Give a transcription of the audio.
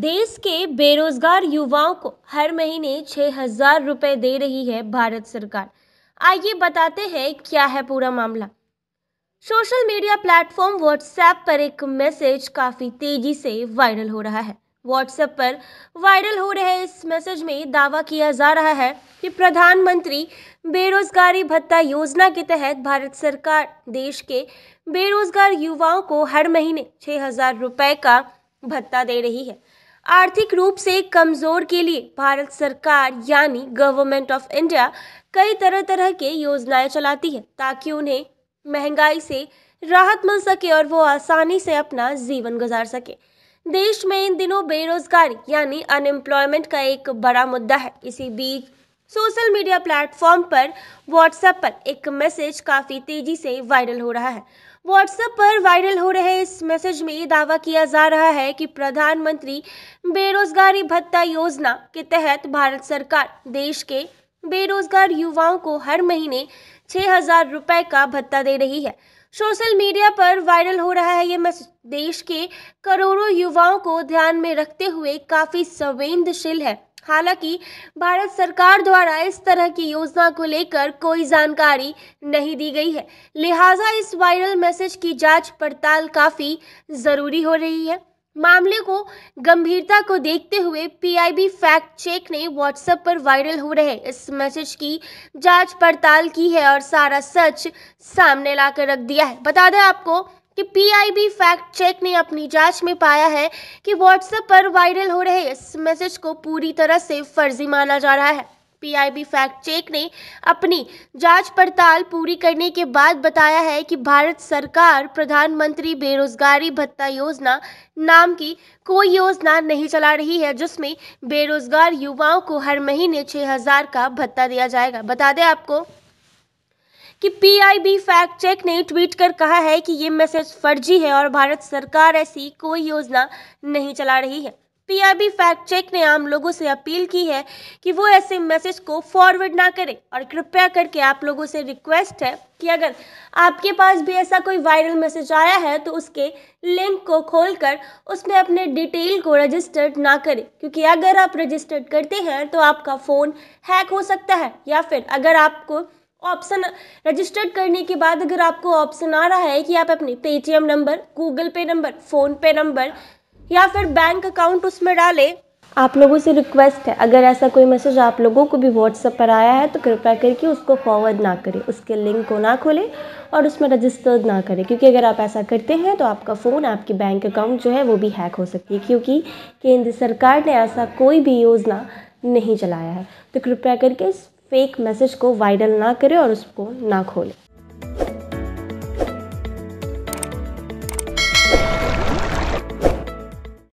देश के बेरोजगार युवाओं को हर महीने छः हजार रुपये दे रही है भारत सरकार आइए बताते हैं क्या है पूरा मामला सोशल मीडिया प्लेटफॉर्म व्हाट्सएप पर एक मैसेज काफ़ी तेजी से वायरल हो रहा है व्हाट्सएप पर वायरल हो रहे इस मैसेज में दावा किया जा रहा है कि प्रधानमंत्री बेरोजगारी भत्ता योजना के तहत भारत सरकार देश के बेरोजगार युवाओं को हर महीने छः हजार रुपये का भत्ता दे रही है आर्थिक रूप से कमज़ोर के लिए भारत सरकार यानी गवर्नमेंट ऑफ इंडिया कई तरह तरह के योजनाएं चलाती है ताकि उन्हें महंगाई से राहत मिल सके और वो आसानी से अपना जीवन गुजार सके देश में इन दिनों बेरोजगारी यानी अनएम्प्लॉयमेंट का एक बड़ा मुद्दा है इसी बीच सोशल मीडिया प्लेटफॉर्म पर व्हाट्सएप पर एक मैसेज काफ़ी तेजी से वायरल हो रहा है व्हाट्सएप पर वायरल हो रहे इस मैसेज में ये दावा किया जा रहा है कि प्रधानमंत्री बेरोजगारी भत्ता योजना के तहत भारत सरकार देश के बेरोजगार युवाओं को हर महीने छः हजार रुपये का भत्ता दे रही है सोशल मीडिया पर वायरल हो रहा है ये मैसेज देश के करोड़ों युवाओं को ध्यान में रखते हुए काफ़ी संवेदनशील है हालांकि भारत सरकार द्वारा इस तरह की योजना को लेकर कोई जानकारी नहीं दी गई है लिहाजा इस वायरल मैसेज की जांच पड़ताल काफ़ी ज़रूरी हो रही है मामले को गंभीरता को देखते हुए पीआईबी फैक्ट चेक ने व्हाट्सएप पर वायरल हो रहे इस मैसेज की जांच पड़ताल की है और सारा सच सामने लाकर रख दिया है बता दें आपको कि पीआईबी फैक्ट चेक ने अपनी जांच में पाया है कि व्हाट्सएप पर वायरल हो रहे इस मैसेज को पूरी तरह से फर्जी माना जा रहा है पीआईबी फैक्ट चेक ने अपनी जांच पड़ताल पूरी करने के बाद बताया है कि भारत सरकार प्रधानमंत्री बेरोजगारी भत्ता योजना नाम की कोई योजना नहीं चला रही है जिसमें बेरोजगार युवाओं को हर महीने छः हज़ार का भत्ता दिया जाएगा बता दें आपको कि पीआईबी फैक्ट चेक ने ट्वीट कर कहा है कि ये मैसेज फर्जी है और भारत सरकार ऐसी कोई योजना नहीं चला रही है पीआईबी फैक्ट चेक ने आम लोगों से अपील की है कि वो ऐसे मैसेज को फॉरवर्ड ना करें और कृपया करके आप लोगों से रिक्वेस्ट है कि अगर आपके पास भी ऐसा कोई वायरल मैसेज आया है तो उसके लिंक को खोलकर उसमें अपने डिटेल को रजिस्टर्ड ना करें क्योंकि अगर आप रजिस्टर्ड करते हैं तो आपका फ़ोन हैक हो सकता है या फिर अगर आपको ऑप्शन रजिस्टर्ड करने के बाद अगर आपको ऑप्शन आ रहा है कि आप अपने Paytm number Google Pay number PhonePe number या फिर बैंक अकाउंट उसमें डालें आप लोगों से रिक्वेस्ट है अगर ऐसा कोई मैसेज आप लोगों को भी व्हाट्सएप पर आया है तो कृपया करके उसको फॉरवर्ड ना करें उसके लिंक को ना खोलें और उसमें रजिस्टर्ड ना करें क्योंकि अगर आप ऐसा करते हैं तो आपका फ़ोन आपके बैंक अकाउंट जो है वो भी हैक हो सकती है क्योंकि केंद्र सरकार ने ऐसा कोई भी योजना नहीं चलाया है तो कृपया करके इस फेक मैसेज को वायरल ना करें और उसको ना खोलें